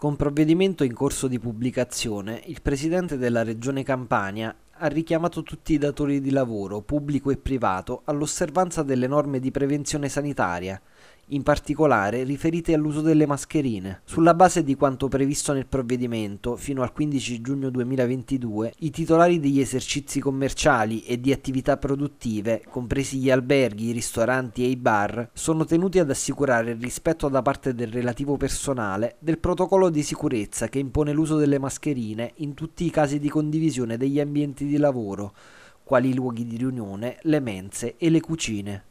Con provvedimento in corso di pubblicazione, il Presidente della Regione Campania ha richiamato tutti i datori di lavoro, pubblico e privato, all'osservanza delle norme di prevenzione sanitaria, in particolare riferite all'uso delle mascherine. Sulla base di quanto previsto nel provvedimento, fino al 15 giugno 2022, i titolari degli esercizi commerciali e di attività produttive, compresi gli alberghi, i ristoranti e i bar, sono tenuti ad assicurare il rispetto da parte del relativo personale del protocollo di sicurezza che impone l'uso delle mascherine in tutti i casi di condivisione degli ambienti di lavoro, quali i luoghi di riunione, le mense e le cucine.